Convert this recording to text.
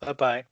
Bye bye.